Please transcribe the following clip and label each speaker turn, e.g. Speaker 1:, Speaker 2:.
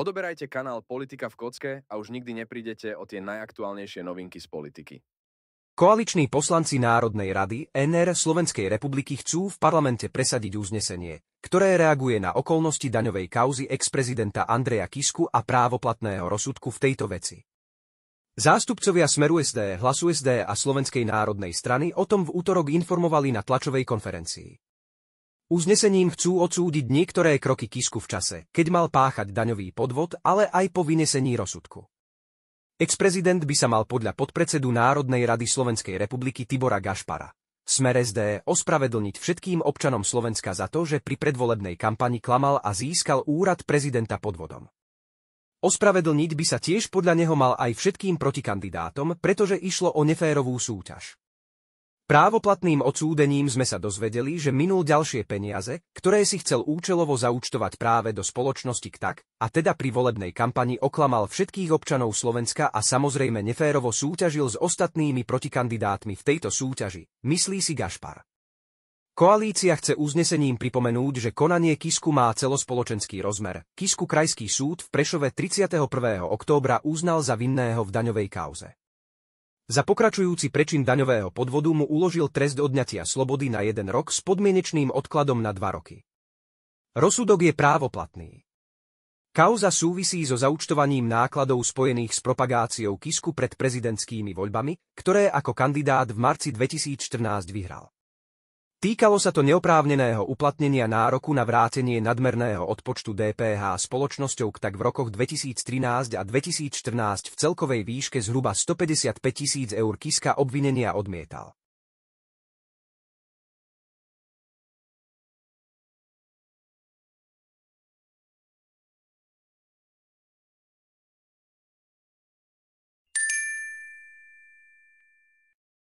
Speaker 1: Odoberajte kanál Politika v kocke a už nikdy neprídete o tie najaktuálnejšie novinky z politiky. Koaliční poslanci Národnej rady NR Slovenskej republiky chcú v parlamente presadiť uznesenie, ktoré reaguje na okolnosti daňovej kauzy ex-prezidenta Andreja Kisku a právoplatného rozsudku v tejto veci. Zástupcovia Smeru SD, Hlasu SD a Slovenskej národnej strany o tom v útorok informovali na tlačovej konferencii. Uznesením chcú odsúdiť niektoré kroky Kisku v čase, keď mal páchať daňový podvod, ale aj po vynesení rozsudku. Ex-prezident by sa mal podľa podpredsedu Národnej rady Slovenskej republiky Tibora Gašpara. Smer SD ospravedlniť všetkým občanom Slovenska za to, že pri predvolebnej kampani klamal a získal úrad prezidenta podvodom. Ospravedlniť by sa tiež podľa neho mal aj všetkým protikandidátom, pretože išlo o neférovú súťaž. Právoplatným odsúdením sme sa dozvedeli, že minul ďalšie peniaze, ktoré si chcel účelovo zaúčtovať práve do spoločnosti KTAK, a teda pri volebnej kampani oklamal všetkých občanov Slovenska a samozrejme neférovo súťažil s ostatnými protikandidátmi v tejto súťaži, myslí si Gašpar. Koalícia chce uznesením pripomenúť, že konanie Kisku má celospoločenský rozmer. Kisku Krajský súd v Prešove 31. októbra uznal za vinného v daňovej kauze. Za pokračujúci prečin daňového podvodu mu uložil trest odňatia slobody na jeden rok s podmienečným odkladom na dva roky. Rozsudok je právoplatný. Kauza súvisí so zaučtovaním nákladov spojených s propagáciou Kisku pred prezidentskými voľbami, ktoré ako kandidát v marci 2014 vyhral. Týkalo sa to neoprávneného uplatnenia nároku na vrátenie nadmerného odpočtu DPH spoločnosťou tak v rokoch 2013 a 2014 v celkovej výške zhruba 155 tisíc eur Kiska obvinenia odmietal.